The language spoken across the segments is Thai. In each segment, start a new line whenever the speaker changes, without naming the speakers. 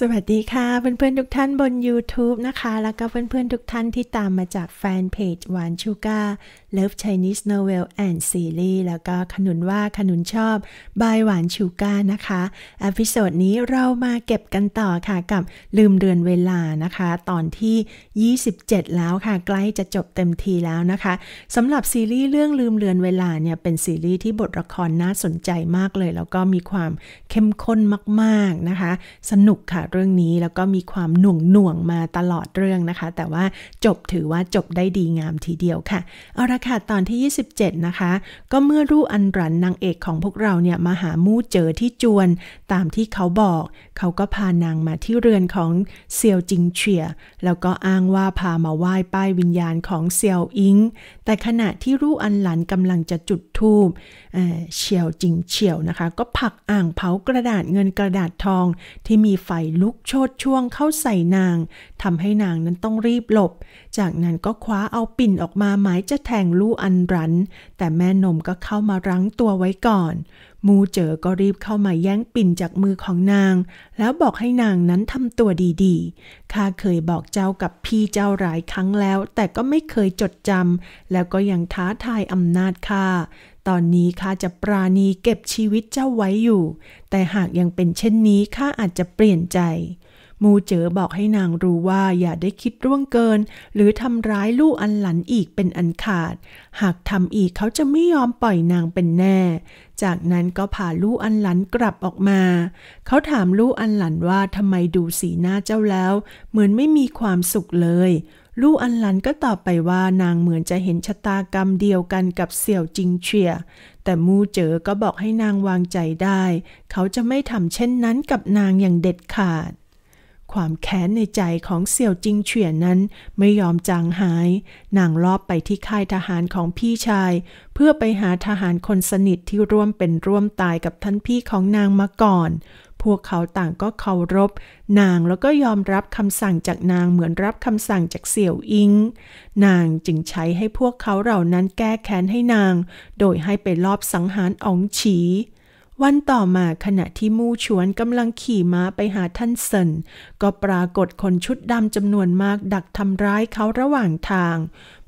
สวัสดีค่ะเพื่อนๆ ทุกท่านบน YouTube นะคะ แล้วก็เพื่อนๆ ทุกท่านที่ตามมาจากแฟนเพจหวานชูกาเลิฟไชนีสโนเวลแอนด์ซีรีส์แล้วก็ขนุนว่าขนุนชอบบายหวานชูกานะคะอพิโซดนี้เรามาเก็บกันต่อค่ะกับลืมเดือนเวลานะคะ ตอนที่ 27 แล้วค่ะ ใกล้จะจบเต็มทีแล้วนะคะสำหรับซีรีส์เรื่องลืมเดือนเวลาเนี่ย เป็นซีรีส์ที่บทละครน่าสนใจมากเลยแล้วก็มีความเข้มข้นมากๆนะคะ สนุกค่ะเรื่องนี้แล้วก็มีความหน่วงหน่วงมาตลอดเรื่องนะคะแต่ว่าจบถือว่าจบได้ดีงามทีเดียวค่ะ เอาละค่ะตอนที่ 27 นะคะ ก็เมื่อรู้อันรันนางเอกของพวกเราเนี่ยมาหามู่เจอที่จวนตามที่เขาบอก เขาก็พานางมาที่เรือนของเซียวจิงเฉียแล้วก็อ้างว่าพามาไหว้ป้ายวิญญาณของเซียวอิงแต่ขณะที่รู้อันหลันกำลังจะจุดธูปเฉียวจิงเฉียวนะคะ ก็ผักอ่างเผากระดาษเงินกระดาษทอง ที่มีไฟลุกโชดช่วงเข้าใส่นางทำให้นางนั้นต้องรีบหลบ จากนั้นก็คว้าเอาปิ่นออกมาหมายจะแทงลู่อันรันแต่แม่นมก็เข้ามารั้งตัวไว้ก่อน มูเจอก็รีบเข้ามาแย่งปิ่นจากมือของนาง แล้วบอกให้นางนั้นทำตัวดีๆข้าเคยบอกเจ้ากับพี่เจ้าหลายครั้งแล้ว แต่ก็ไม่เคยจดจำแล้วก็ยังท้าทายอำนาจข้าตอนนี้ข้าจะปราณีเก็บชีวิตเจ้าไว้อยู่ แต่หากยังเป็นเช่นนี้ข้าอาจจะเปลี่ยนใจ มูเจ๋อบอกให้นางรู้ว่าอย่าได้คิดร่วงเกินหรือทำร้ายลูกอันหลันอีกเป็นอันขาด หากทำอีกเขาจะไม่ยอมปล่อยนางเป็นแน่ จากนั้นก็พาลูกอันหลันกลับออกมา เขาถามลูกอันหลันว่าทำไมดูสีหน้าเจ้าแล้วเหมือนไม่มีความสุขเลยลู่อันหลันก็ตอบไปว่านางเหมือนจะเห็นชะตากรรมเดียวกันกับเสี่ยวจิงเฉียแต่มูเจ๋อก็บอกให้นางวางใจได้ เขาจะไม่ทำเช่นนั้นกับนางอย่างเด็ดขาด ความแค้นในใจของเสี่ยวจิงเฉียนั้นไม่ยอมจางหาย นางลอบไปที่ค่ายทหารของพี่ชาย เพื่อไปหาทหารคนสนิทที่ร่วมเป็นร่วมตายกับท่านพี่ของนางมาก่อนพวกเขาต่างก็เคารพ นางแล้วก็ยอมรับคำสั่งจากนางเหมือนรับคำสั่งจากเสี่ยวอิง นางจึงใช้ให้พวกเขาเหล่านั้นแก้แค้นให้นาง โดยให้ไปลอบสังหารอองฉี วันต่อมาขณะที่มู่ชวนกำลังขี่ม้าไปหาท่านเซินก็ปรากฏคนชุดดำจำนวนมากดักทำร้ายเขาระหว่างทาง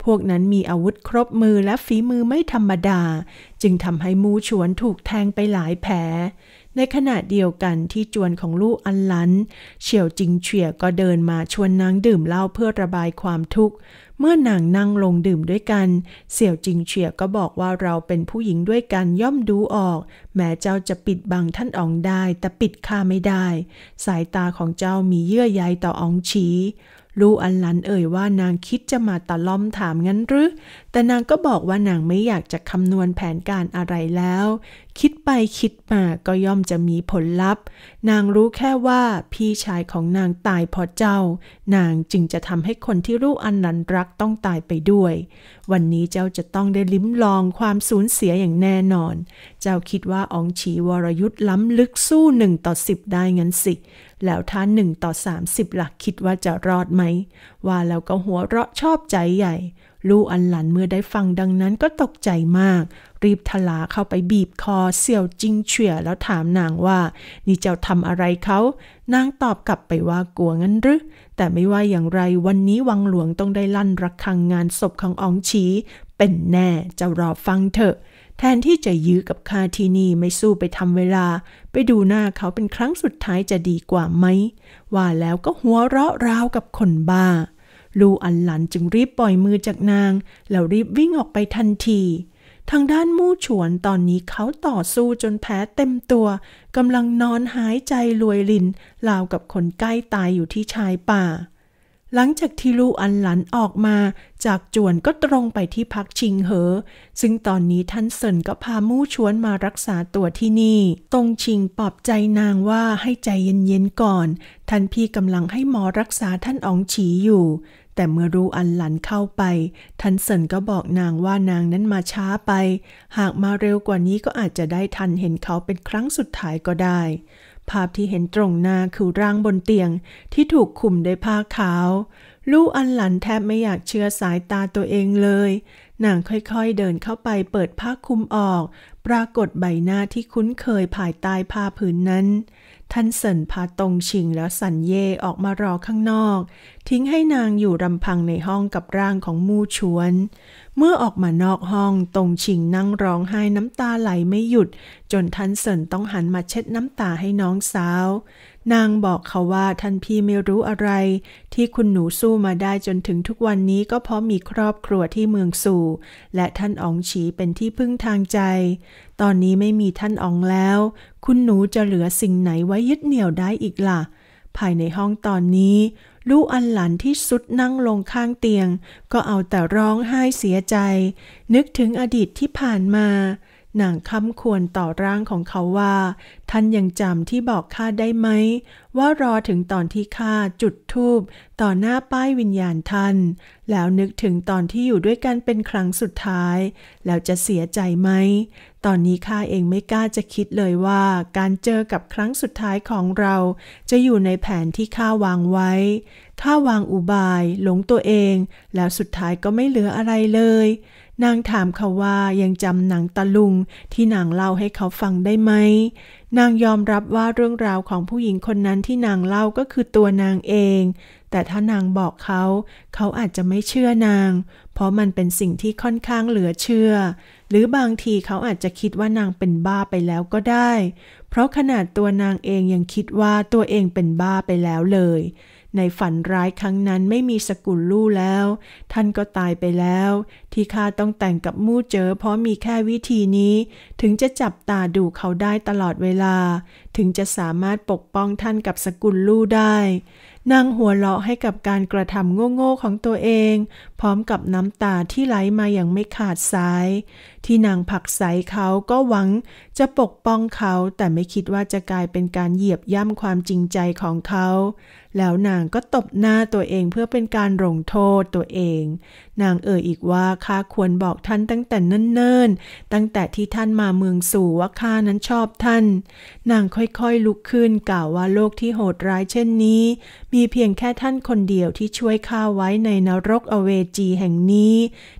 พวกนั้นมีอาวุธครบมือและฝีมือไม่ธรรมดา จึงทำให้มู่ชวนถูกแทงไปหลายแผลในขณะเดียวกันที่จวนของลูกอันลันเฉียวจิงเฉียก็เดินมาชวนนางดื่มเหล้าเพื่อระบายความทุกข์เมื่อนางนั่งลงดื่มด้วยกัน เสี่ยวจิงเฉียก็บอกว่าเราเป็นผู้หญิงด้วยกันย่อมดูออก แม้เจ้าจะปิดบังท่านอองได้แต่ปิดข้าไม่ได้ สายตาของเจ้ามีเยื่อใยต่ออองชีลูอันลันเอ่ยว่านางคิดจะมาตะล่อมถามงั้นหรือแต่นางก็บอกว่านางไม่อยากจะคำนวณแผนการอะไรแล้วคิดไปคิดมาก็ย่อมจะมีผลลัพธ์นางรู้แค่ว่าพี่ชายของนางตายพอเจ้า นางจึงจะทำให้คนที่ลูกอันนั้นรักต้องตายไปด้วย วันนี้เจ้าจะต้องได้ลิ้มลองความสูญเสียอย่างแน่นอน เจ้าคิดว่าองฉีวรยุทธ์ล้ำลึกสู้หนึ่งต่อสิบได้งั้นสิ แล้วท้าหนึ่งต่อสามสิบหลักคิดว่าจะรอดไหม ว่าแล้วก็หัวเราะชอบใจใหญ่ลู่อันหลันเมื่อได้ฟังดังนั้นก็ตกใจมาก รีบทลาเข้าไปบีบคอเสี่ยวจิงเฉี่ยแล้วถามนางว่านี่เจ้าทำอะไรเขานางตอบกลับไปว่ากลัวงั้นหรือแต่ไม่ว่าอย่างไรวันนี้วังหลวงต้องได้ลั่นระฆังงานศพของอองชีเป็นแน่ เจ้ารอฟังเถอะ แทนที่จะยื้อกับคาที่นี่ไม่สู้ไปทำเวลา ไปดูหน้าเขาเป็นครั้งสุดท้ายจะดีกว่าไหม ว่าแล้วก็หัวเราะราวกับคนบ้าลูอันหลันจึงรีบปล่อยมือจากนางแล้วรีบวิ่งออกไปทันที ทางด้านมู่ฉวนตอนนี้เขาต่อสู้จนแพ้เต็มตัว กำลังนอนหายใจรวยลินราวกับคนใกล้ตายอยู่ที่ชายป่า หลังจากที่ลูอันหลันออกมา จากจวนก็ตรงไปที่พักชิงเหอ ซึ่งตอนนี้ท่านเซินก็พามู่ชวนมารักษาตัวที่นี่ ตรงชิงปลอบใจนางว่าให้ใจเย็นๆก่อนท่านพี่กำลังให้หมอรักษาท่านอองฉีอยู่แต่เมื่อรู้อันหลันเข้าไป ทันเซินก็บอกนางว่านางนั้นมาช้าไป หากมาเร็วกว่านี้ก็อาจจะได้ทันเห็นเขาเป็นครั้งสุดท้ายก็ได้ ภาพที่เห็นตรงหน้าคือร่างบนเตียงที่ถูกคุมด้วยผ้าขาวลู่อันหลันแทบไม่อยากเชื่อสายตาตัวเองเลย นางค่อยๆเดินเข้าไปเปิดผ้าคลุมออก ปรากฏใบหน้าที่คุ้นเคยภายใต้ผ้าผืนนั้นท่านเซินพาตงชิงและสันเยออกมารอข้างนอก ทิ้งให้นางอยู่รำพังในห้องกับร่างของมู่ชวน เมื่อออกมานอกห้องตงชิงนั่งร้องไห้น้ำตาไหลไม่หยุด จนท่านเซินต้องหันมาเช็ดน้ำตาให้น้องสาวนางบอกเขาว่าท่านพี่ไม่รู้อะไร ที่คุณหนูสู้มาได้จนถึงทุกวันนี้ก็เพราะมีครอบครัวที่เมืองสู่ และท่านอองฉีเป็นที่พึ่งทางใจ ตอนนี้ไม่มีท่านอองแล้ว คุณหนูจะเหลือสิ่งไหนไว้ยึดเหนี่ยวได้อีกละ่ะภายในห้องตอนนี้ ลูกอันหลันที่สุดนั่งลงข้างเตียง ก็เอาแต่ร้องไห้เสียใจนึกถึงอดีตที่ผ่านมานางคำควรต่อร่างของเขาว่า ท่านยังจำที่บอกข้าได้ไหม ว่ารอถึงตอนที่ข้าจุดทูบต่อหน้าป้ายวิญญาณท่าน แล้วนึกถึงตอนที่อยู่ด้วยกันเป็นครั้งสุดท้ายแล้วจะเสียใจไหม ตอนนี้ข้าเองไม่กล้าจะคิดเลยว่า การเจอกับครั้งสุดท้ายของเรา จะอยู่ในแผนที่ข้าวางไว้ข้าวางอุบายหลงตัวเองแล้วสุดท้ายก็ไม่เหลืออะไรเลยนางถามเขาว่ายังจำหนังตะลุงที่นางเล่าให้เขาฟังได้ไหม นางยอมรับว่าเรื่องราวของผู้หญิงคนนั้นที่นางเล่าก็คือตัวนางเอง แต่ถ้านางบอกเขา เขาอาจจะไม่เชื่อนาง เพราะมันเป็นสิ่งที่ค่อนข้างเหลือเชื่อ หรือบางทีเขาอาจจะคิดว่านางเป็นบ้าไปแล้วก็ได้ เพราะขนาดตัวนางเองยังคิดว่าตัวเองเป็นบ้าไปแล้วเลยในฝันร้ายครั้งนั้นไม่มีสกุลลู่แล้ว ท่านก็ตายไปแล้ว ที่ข้าต้องแต่งกับมู่เจอเพราะมีแค่วิธีนี้ ถึงจะจับตาดูเขาได้ตลอดเวลา ถึงจะสามารถปกป้องท่านกับสกุลลู่ได้นางหัวเราะให้กับการกระทำโง่ๆของตัวเอง พร้อมกับน้ำตาที่ไหลมาอย่างไม่ขาดสาย ที่นางผักใสเขาก็หวังจะปกป้องเขาแต่ไม่คิดว่าจะกลายเป็นการเหยียบย่ำความจริงใจของเขา แล้วนางก็ตบหน้าตัวเองเพื่อเป็นการลงโทษตัวเอง นางเอ่ยอีกว่าข้าควรบอกท่านตั้งแต่เนิ่นๆ ตั้งแต่ที่ท่านมาเมืองสู่ว่าข้านั้นชอบท่าน นางค่อยๆลุกขึ้นกล่าวว่าโลกที่โหดร้ายเช่นนี้มีเพียงแค่ท่านคนเดียวที่ช่วยข้าไว้ในนรกอเวจีแห่งนี้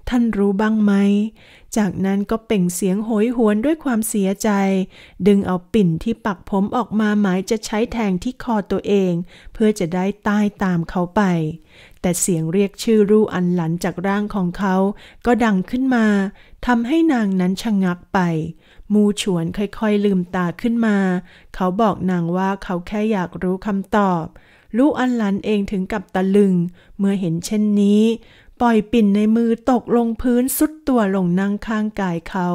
ท่านรู้บ้างไหม จากนั้นก็เป่งเสียงโหยหวนด้วยความเสียใจ ดึงเอาปิ่นที่ปักผมออกมาหมายจะใช้แทงที่คอตัวเอง เพื่อจะได้ตายตามเขาไป แต่เสียงเรียกชื่อรูอันหลันจากร่างของเขา ก็ดังขึ้นมา ทำให้นางนั้นชะงักไป มูฉวนค่อยๆ ลืมตาขึ้นมา เขาบอกนางว่าเขาแค่อยากรู้คำตอบลู่อันหลันเองถึงกับตะลึง เมื่อเห็นเช่นนี้ ปล่อยปิ่นในมือตกลงพื้นสุดตัวลงนั่งข้างกายเขา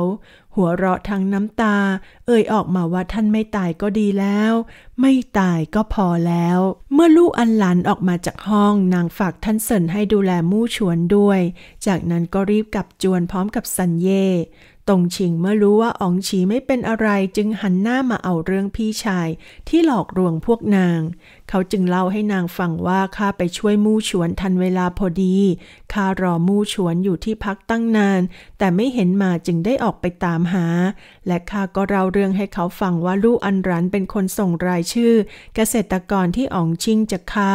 หัวเราะทั้งน้ำตา เอ่ยออกมาว่าท่านไม่ตายก็ดีแล้ว ไม่ตายก็พอแล้ว เมื่อลู่อันหลันออกมาจากห้องนางฝากท่านเสินให้ดูแลมู่ชวนด้วย จากนั้นก็รีบกลับจวนพร้อมกับสันเย่ตงชิงเมื่อรู้ว่าอองฉีไม่เป็นอะไรจึงหันหน้ามาเอาเรื่องพี่ชายที่หลอกลวงพวกนางเขาจึงเล่าให้นางฟังว่า ข้าไปช่วยมู่ชวนทันเวลาพอดี ข้ารอมู่ชวนอยู่ที่พักตั้งนาน แต่ไม่เห็นมาจึงได้ออกไปตามหา และข้าก็เล่าเรื่องให้เขาฟังว่าลู่อันรันเป็นคนส่งรายชื่อ เกษตรกรที่อ๋องชิงจะฆ่า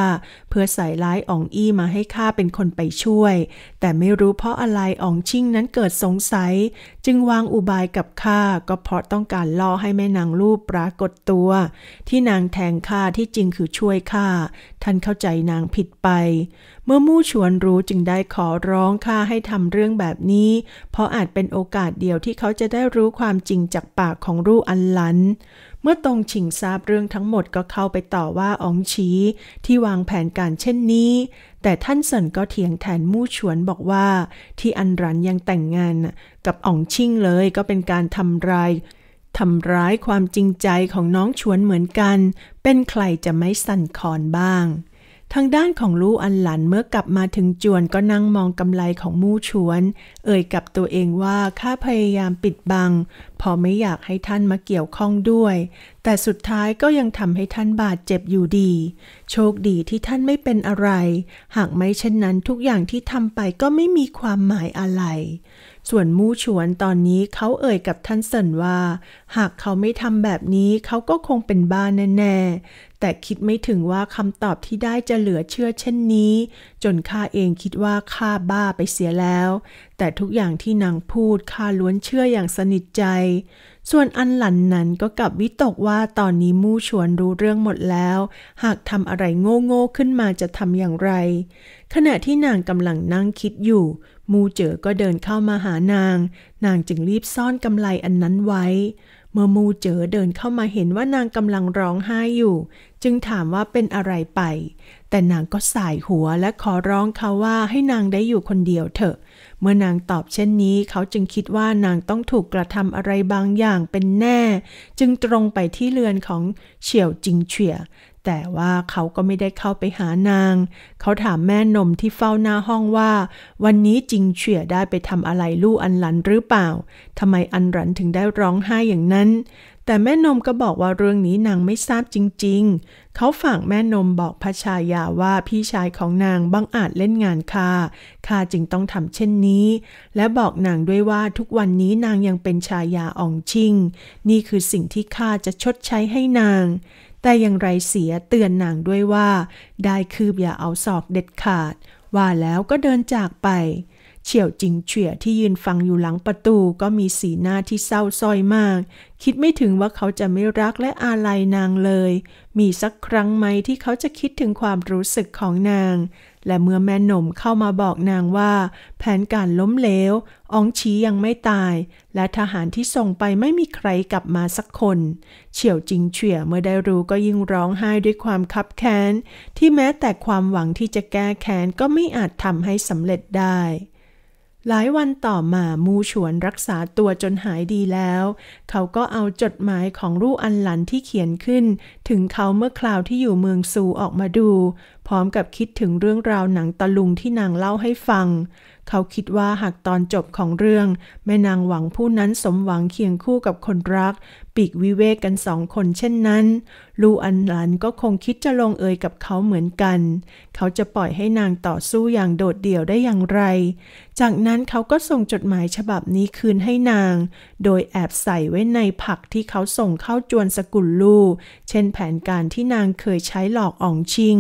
เพื่อใส่ร้ายอ๋องอี้มาให้ข้าเป็นคนไปช่วย แต่ไม่รู้เพราะอะไรอ๋องชิงนั้นเกิดสงสัย จึงวางอุบายกับข้าก็เพราะต้องการล่อให้แม่นางลู่ปรากฏตัว ที่นางแทงข้าที่จริงคือช่วยข้าท่านเข้าใจนางผิดไป เมื่อมู่ชวนรู้จึงได้ขอร้องข้าให้ทำเรื่องแบบนี้ เพราะอาจเป็นโอกาสเดียวที่เขาจะได้รู้ความจริงจากปากของรูอันหลัน เมื่อตรงชิงทราบเรื่องทั้งหมดก็เข้าไปต่อว่าอองชีที่วางแผนการเช่นนี้ แต่ท่านเซินก็เถียงแทนมู่ชวนบอกว่าที่อันรันยังแต่งงาน กับอองชิงเลยก็เป็นการทำลายทำร้ายความจริงใจของน้องชวนเหมือนกัน เป็นใครจะไม่สั่นคอนบ้าง ทางด้านของลู่อันหลันเมื่อกลับมาถึงจวนก็นั่งมองกำไรของมู่ชวน เอ่ยกับตัวเองว่าข้าพยายามปิดบังพอไม่อยากให้ท่านมาเกี่ยวข้องด้วย แต่สุดท้ายก็ยังทำให้ท่านบาดเจ็บอยู่ดี โชคดีที่ท่านไม่เป็นอะไร หากไม่เช่นนั้นทุกอย่างที่ทำไปก็ไม่มีความหมายอะไร ส่วนมู่ฉวนตอนนี้เขาเอ่ยกับท่านเซินว่า หากเขาไม่ทำแบบนี้เขาก็คงเป็นบ้านแน่ๆ แต่คิดไม่ถึงว่าคำตอบที่ได้จะเหลือเชื่อเช่นนี้ จนข้าเองคิดว่าข้าบ้าไปเสียแล้วแต่ทุกอย่างที่นางพูดข้าล้วนเชื่ออย่างสนิทใจ ส่วนอันหลันนั้นก็กลับวิตกว่าตอนนี้มู่ชวนรู้เรื่องหมดแล้ว หากทำอะไรโง่ๆขึ้นมาจะทำอย่างไร ขณะที่นางกำลังนั่งคิดอยู่ มูเจอก็เดินเข้ามาหานาง นางจึงรีบซ่อนกำไลอันนั้นไว้เมื่อมูเจอเดินเข้ามาเห็นว่านางกำลังร้องไห้อยู่ จึงถามว่าเป็นอะไรไป แต่นางก็สายหัวและขอร้องเขาว่าให้นางได้อยู่คนเดียวเถอะ เมื่อนางตอบเช่นนี้เขาจึงคิดว่านางต้องถูกกระทำอะไรบางอย่างเป็นแน่ จึงตรงไปที่เรือนของเฉียวจิงเฉียแต่ว่าเขาก็ไม่ได้เข้าไปหานาง เขาถามแม่นมที่เฝ้าหน้าห้องว่า วันนี้จิงเฉี่ยได้ไปทำอะไรลูกอันหลันหรือเปล่าทำไมอันหลันถึงได้ร้องไห้อย่างนั้น แต่แม่นมก็บอกว่าเรื่องนี้นางไม่ทราบจริงๆ เขาฝากแม่นมบอกพระชายาว่าพี่ชายของนางบังอาจเล่นงานคาคาจึงต้องทำเช่นนี้ และบอกนางด้วยว่าทุกวันนี้นางยังเป็นชายาอ่องชิงนี่คือสิ่งที่ข้าจะชดใช้ให้นางแต่อย่างไรเสียเตือนนางด้วยว่า ได้คืบอย่าเอาศอกเด็ดขาด ว่าแล้วก็เดินจากไป เฉียวจิงเฉียที่ยืนฟังอยู่หลังประตูก็มีสีหน้าที่เศร้าซ้อยมาก คิดไม่ถึงว่าเขาจะไม่รักและอาลัยนางเลย มีสักครั้งไหมที่เขาจะคิดถึงความรู้สึกของนางและเมื่อแม่นมเข้ามาบอกนางว่าแผนการล้มเหลวอองชียังไม่ตาย และทหารที่ส่งไปไม่มีใครกลับมาสักคน เฉียวจิงเฉี่ยเมื่อได้รู้ก็ยิ่งร้องไห้ด้วยความคับแค้น ที่แม้แต่ความหวังที่จะแก้แค้น ก็ไม่อาจทำให้สำเร็จได้ หลายวันต่อมามูฉวนรักษาตัวจนหายดีแล้ว เขาก็เอาจดหมายของรูอันหลันที่เขียนขึ้นถึงเขาเมื่อคราวที่อยู่เมืองซู ออกมาดู พร้อมกับคิดถึงเรื่องราวหนังตะลุงที่นางเล่าให้ฟัง เขาคิดว่าหากตอนจบของเรื่อง แม่นางหวังผู้นั้นสมหวังเคียงคู่กับคนรักปีกวิเวกกันสองคน เช่นนั้น ลูอันหลันก็คงคิดจะลงเอยกับเขาเหมือนกัน เขาจะปล่อยให้นางต่อสู้อย่างโดดเดี่ยวได้อย่างไร จากนั้นเขาก็ส่งจดหมายฉบับนี้คืนให้นาง โดยแอบใส่ไว้ในผักที่เขาส่งเข้าจวนสกุลลูเช่นแผนการที่นางเคยใช้หลอกอ่องชิง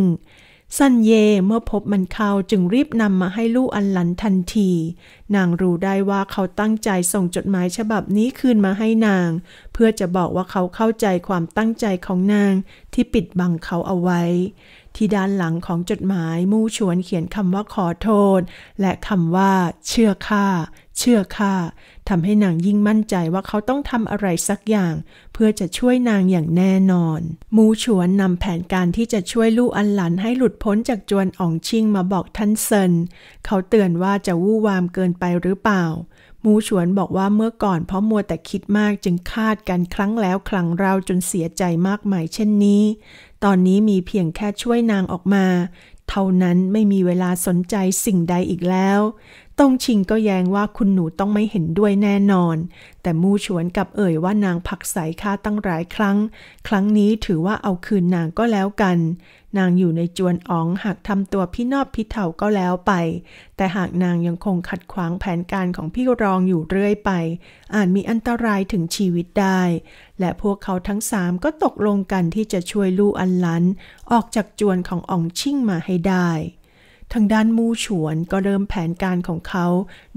สันเยเมื่อพบมันเข้าจึงรีบนำมาให้ลู่อันหลันทันที นางรู้ได้ว่าเขาตั้งใจส่งจดหมายฉบับนี้คืนมาให้นาง เพื่อจะบอกว่าเขาเข้าใจความตั้งใจของนางที่ปิดบังเขาเอาไว้ที่ด้านหลังของจดหมายมู่ชวนเขียนคำว่าขอโทษ และคำว่า เชื่อข้าเชื่อข้าทำให้นางยิ่งมั่นใจว่าเขาต้องทำอะไรสักอย่าง เพื่อจะช่วยนางอย่างแน่นอน มูชวนนำแผนการที่จะช่วยลู่อันหลันให้หลุดพ้นจากจวนอ่องชิงมาบอกท่านเซินเขาเตือนว่าจะวู่วามเกินไปหรือเปล่า มูชวนบอกว่าเมื่อก่อน เพราะมัวแต่คิดมากจึงคาดกันครั้งแล้วครั้งเราจนเสียใจมากมายเช่นนี้ตอนนี้มีเพียงแค่ช่วยนางออกมา เท่านั้นไม่มีเวลาสนใจสิ่งใดอีกแล้วตงชิงก็แย้งว่าคุณหนูต้องไม่เห็นด้วยแน่นอน แต่มู่ชวนกับเอ่ยว่านางผักใสค่าตั้งหลายครั้ง ครั้งนี้ถือว่าเอาคืนนางก็แล้วกัน นางอยู่ในจวนอ๋องหากทำตัวพี่นอบพี่เถาก็แล้วไป แต่หากนางยังคงขัดขวางแผนการของพี่รองอยู่เรื่อยไป อาจมีอันตรายถึงชีวิตได้ และพวกเขาทั้งสามก็ตกลงกันที่จะช่วยลู่อันลันออกจากจวนของอ๋องชิ่งมาให้ได้ทางด้านมู่ฉวนก็เริ่มแผนการของเขา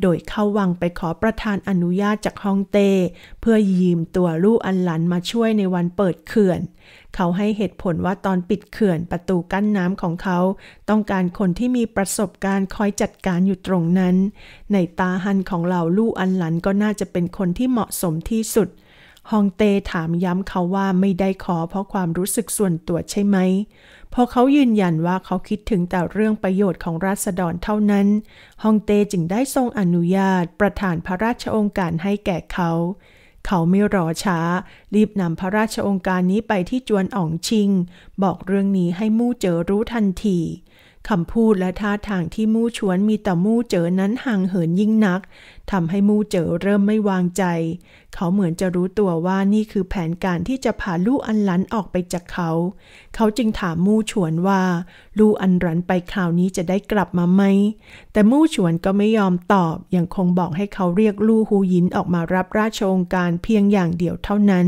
โดยเข้าวังไปขอประธานอนุญาตจากฮองเต้เพื่อยืมตัวลู่อันหลันมาช่วยในวันเปิดเขื่อน เขาให้เหตุผลว่าตอนปิดเขื่อนประตูกั้นน้ำของเขา ต้องการคนที่มีประสบการณ์คอยจัดการอยู่ตรงนั้น ในตาหันของเหล่าลู่อันหลันก็น่าจะเป็นคนที่เหมาะสมที่สุดฮองเต้ถามย้ำเขาว่าไม่ได้ขอเพราะความรู้สึกส่วนตัวใช่ไหมพอเขายืนยันว่าเขาคิดถึงแต่เรื่องประโยชน์ของราษฎรเท่านั้นฮองเต้จึงได้ทรงอนุญาตประธานพระราชองค์การให้แก่เขา เขาไม่รอช้า รีบนำพระราชองค์การนี้ไปที่จวนอ๋องชิง บอกเรื่องนี้ให้มู่เจอรู้ทันทีคำพูดและท่าทางที่มู่ชวนมีต่อมู่เจอนั้นห่างเหินยิ่งนัก ทำให้มู่เจอเริ่มไม่วางใจ เขาเหมือนจะรู้ตัวว่านี่คือแผนการที่จะพาลู่อันหลันออกไปจากเขา เขาจึงถามมู่ชวนว่า ลู่อันหลันไปคราวนี้จะได้กลับมาไหม แต่มู่ชวนก็ไม่ยอมตอบ ยังคงบอกให้เขาเรียกลู่ฮูยินออกมารับราชองการเพียงอย่างเดียวเท่านั้น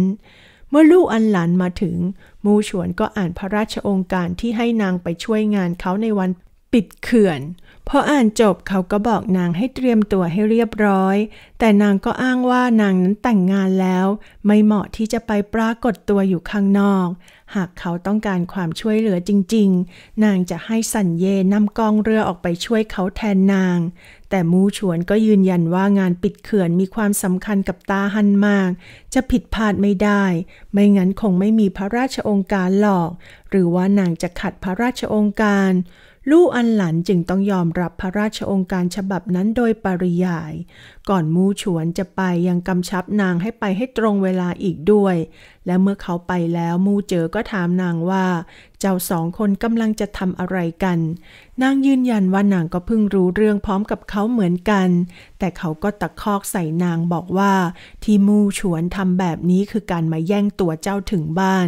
เมื่อลูกอันหลันมาถึง มูฉวนก็อ่านพระราชองค์การที่ให้นางไปช่วยงานเขาในวันปิดเขื่อนพออ่านจบเขาก็บอกนางให้เตรียมตัวให้เรียบร้อย แต่นางก็อ้างว่านางนั้นแต่งงานแล้ว ไม่เหมาะที่จะไปปรากฏตัวอยู่ข้างนอก หากเขาต้องการความช่วยเหลือจริงๆ นางจะให้สัญเยนำกองเรือออกไปช่วยเขาแทนนาง แต่มูชวนก็ยืนยันว่างานปิดเขื่อนมีความสำคัญกับตาหันมาก จะผิดพลาดไม่ได้ ไม่งั้นคงไม่มีพระราชองค์การหลอก หรือว่านางจะขัดพระราชองค์การลู่อันหลันจึงต้องยอมรับพระราชองค์การฉบับนั้นโดยปริยายก่อนมูฉวนจะไปยังกำชับนางให้ไปให้ตรงเวลาอีกด้วย และเมื่อเขาไปแล้วมูเจอก็ถามนางว่า เจ้าสองคนกำลังจะทำอะไรกัน นางยืนยันว่านางก็เพิ่งรู้เรื่องพร้อมกับเขาเหมือนกัน แต่เขาก็ตะคอกใส่นางบอกว่าที่มูฉวนทำแบบนี้คือการมาแย่งตัวเจ้าถึงบ้าน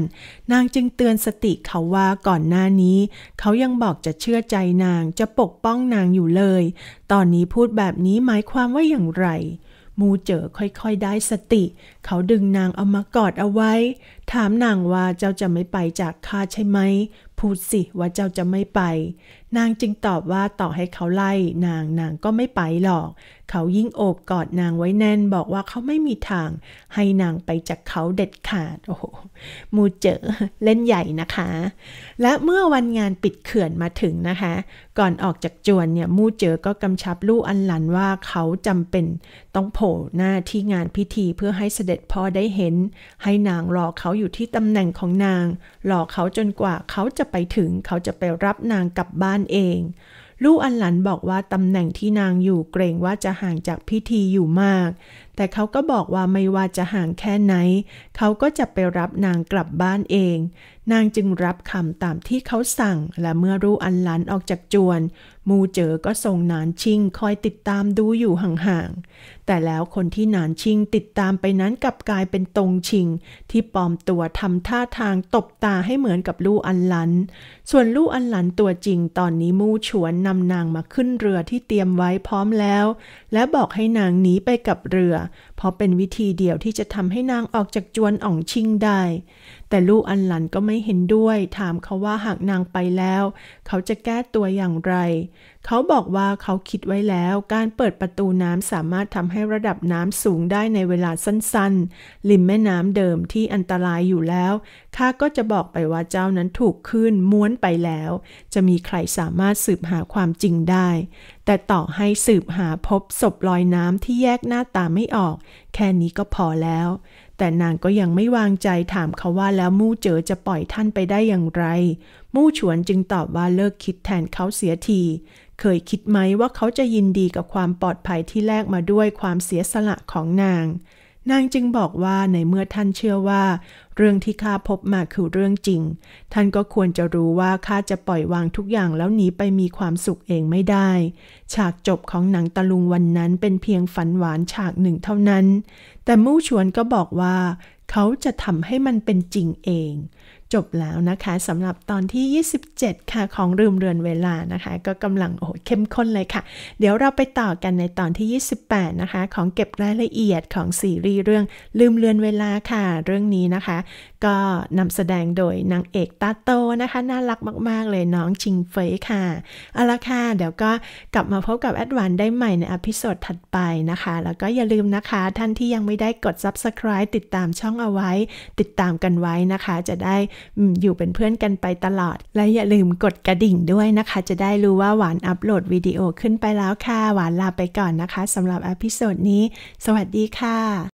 นางจึงเตือนสติเขาว่าก่อนหน้านี้ เขายังบอกจะเชื่อใจนางจะปกป้องนางอยู่เลยตอนนี้พูดแบบนี้หมายความว่าอย่างไร มูเจอค่อยๆได้สติ เขาดึงนางเอามากอดเอาไว้ ถามนางว่าเจ้าจะไม่ไปจากข้าใช่ไหมพูดสิว่าเจ้าจะไม่ไป นางจึงตอบว่าต่อให้เขาไล่นางนางก็ไม่ไปหรอกเขายิ่งโอบกอดนางไว้แน่นบอกว่าเขาไม่มีทาง ให้นางไปจากเขาเด็ดขาด โอ้โหมูเจอเล่นใหญ่นะคะ และเมื่อวันงานปิดเขื่อนมาถึงนะคะ ก่อนออกจากจวนเนี่ยมูเจอก็กำชับลูกอันหลันว่าเขาจำเป็นต้องโผล่หน้าที่งานพิธีเพื่อให้เสด็จพ่อได้เห็น ให้นางรอเขาอยู่ที่ตำแหน่งของนางรอเขาจนกว่าเขาจะไปถึงเขาจะไปรับนางกลับบ้านเอง ลูกอันหลันบอกว่าตำแหน่งที่นางอยู่เกรงว่าจะห่างจากพิธีอยู่มากแต่เขาก็บอกว่าไม่ว่าจะห่างแค่ไหน เขาก็จะไปรับนางกลับบ้านเอง นางจึงรับคำตามที่เขาสั่ง และเมื่อรู้อันหลันออกจากจวน มูเจอก็ส่งนานชิงคอยติดตามดูอยู่ห่างๆ แต่แล้วคนที่นานชิงติดตามไปนั้นกลับกลายเป็นตรงชิง ที่ปลอมตัวทำท่าทางตบตาให้เหมือนกับลู่อันหลัน ส่วนลู่อันหลันตัวจริง ตอนนี้มูฉวนนำนางมาขึ้นเรือที่เตรียมไว้พร้อมแล้วและบอกให้นางหนีไปกับเรือราะเป็นวิธีเดียวที่จะทำให้นางออกจากจวนอ่องชิงได้ แต่ลู่อันหลันก็ไม่เห็นด้วยถามเขาว่าหากนางไปแล้ว เขาจะแก้ตัวอย่างไร เขาบอกว่าเขาคิดไว้แล้วการเปิดประตูน้ำสามารถทำให้ระดับน้ำสูงได้ในเวลาสั้นๆริมแม่น้ำเดิมที่อันตรายอยู่แล้ว ข้าก็จะบอกไปว่าเจ้านั้นถูกขึ้นม้วนไปแล้ว จะมีใครสามารถสืบหาความจริงได้ แต่ต่อให้สืบหาพบศพลอยน้ำที่แยกหน้าตาไม่ออกแค่นี้ก็พอแล้ว แต่นางก็ยังไม่วางใจถามเขาว่าแล้วมู่เจ๋อจะปล่อยท่านไปได้อย่างไร มู่ฉวนจึงตอบว่าเลิกคิดแทนเขาเสียที เคยคิดไหมว่าเขาจะยินดีกับความปลอดภัยที่แลกมาด้วยความเสียสละของนางนางจึงบอกว่าในเมื่อท่านเชื่อว่าเรื่องที่ข้าพบมาคือ เรื่องจริง ท่านก็ควรจะรู้ว่าข้าจะปล่อยวางทุกอย่างแล้วหนีไปมีความสุขเองไม่ได้ ฉากจบของหนังตะลุงวันนั้นเป็นเพียงฝันหวานฉากหนึ่งเท่านั้น แต่มู่ชวนก็บอกว่า เขาจะทำให้มันเป็นจริงเองจบแล้วนะคะสำหรับตอนที่ 27 ค่ะ ของลืมเรือนเวลานะคะ ก็กำลัง โอ้เข้มข้นเลยค่ะ เดี๋ยวเราไปต่อกันในตอนที่ 28 นะคะ ของเก็บรายละเอียดของซีรีส์เรื่อง ลืมเรือนเวลาค่ะเรื่องนี้นะคะก็นำแสดงโดยนางเอกตาโตนะคะ น่ารักมาก ๆเลยน้องชิงเฟยค่ะ เอาละค่ะ เดี๋ยวก็กลับมาพบกับแอดวานได้ใหม่ในอพิโซดถัดไปนะคะ แล้วก็อย่าลืมนะคะ ท่านที่ยังไม่ได้กด Subscribe ติดตามช่องเอาไว้ ติดตามกันไว้นะคะ จะได้อยู่เป็นเพื่อนกันไปตลอด และอย่าลืมกดกระดิ่งด้วยนะคะ จะได้รู้ว่าหวานอัปโหลดวิดีโอขึ้นไปแล้วค่ะหวานลาไปก่อนนะคะสำหรับอพิโซดนี้สวัสดีค่ะ